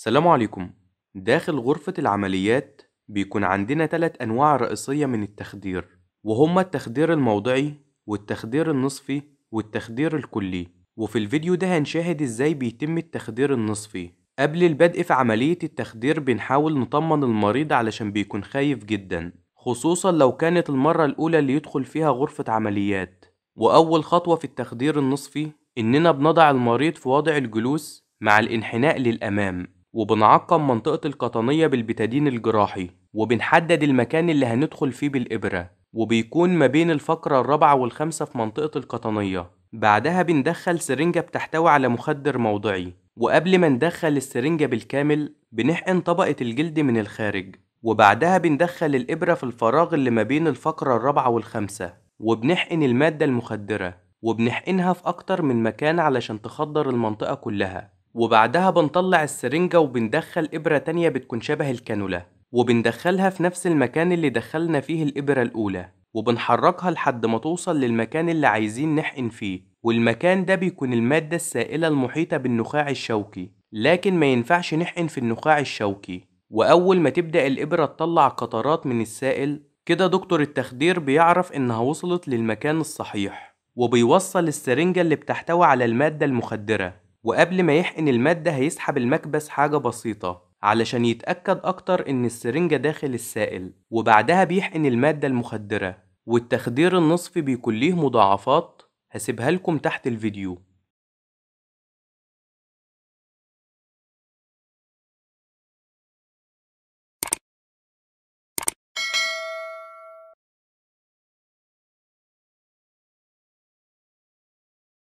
السلام عليكم داخل غرفة العمليات بيكون عندنا ثلاث أنواع رئيسية من التخدير وهما التخدير الموضعي والتخدير النصفي والتخدير الكلي وفي الفيديو ده هنشاهد ازاي بيتم التخدير النصفي قبل البدء في عملية التخدير بنحاول نطمن المريض علشان بيكون خايف جدا خصوصا لو كانت المرة الأولى اللي يدخل فيها غرفة عمليات وأول خطوة في التخدير النصفي إننا بنضع المريض في وضع الجلوس مع الانحناء للأمام وبنعقم منطقة القطنية بالبتادين الجراحي وبنحدد المكان اللي هندخل فيه بالإبرة وبيكون ما بين الفقرة الرابعة والخامسة في منطقة القطنية بعدها بندخل سرنجة بتحتوي على مخدر موضعي وقبل ما ندخل السرنجة بالكامل بنحقن طبقة الجلد من الخارج وبعدها بندخل الإبرة في الفراغ اللي ما بين الفقرة الرابعة والخامسة وبنحقن المادة المخدرة وبنحقنها في أكتر من مكان علشان تخدر المنطقة كلها وبعدها بنطلع السرنجة وبندخل إبرة تانية بتكون شبه الكانولا وبندخلها في نفس المكان اللي دخلنا فيه الإبرة الأولى وبنحركها لحد ما توصل للمكان اللي عايزين نحقن فيه والمكان ده بيكون المادة السائلة المحيطة بالنخاع الشوكي لكن ما ينفعش نحقن في النخاع الشوكي وأول ما تبدأ الإبرة تطلع قطرات من السائل كده دكتور التخدير بيعرف إنها وصلت للمكان الصحيح وبيوصل السرنجة اللي بتحتوي على المادة المخدرة وقبل ما يحقن المادة هيسحب المكبس حاجة بسيطة علشان يتأكد أكتر إن السرنجة داخل السائل وبعدها بيحقن المادة المخدرة والتخدير النصفي بيكون ليه مضاعفات هسيبها لكم تحت الفيديو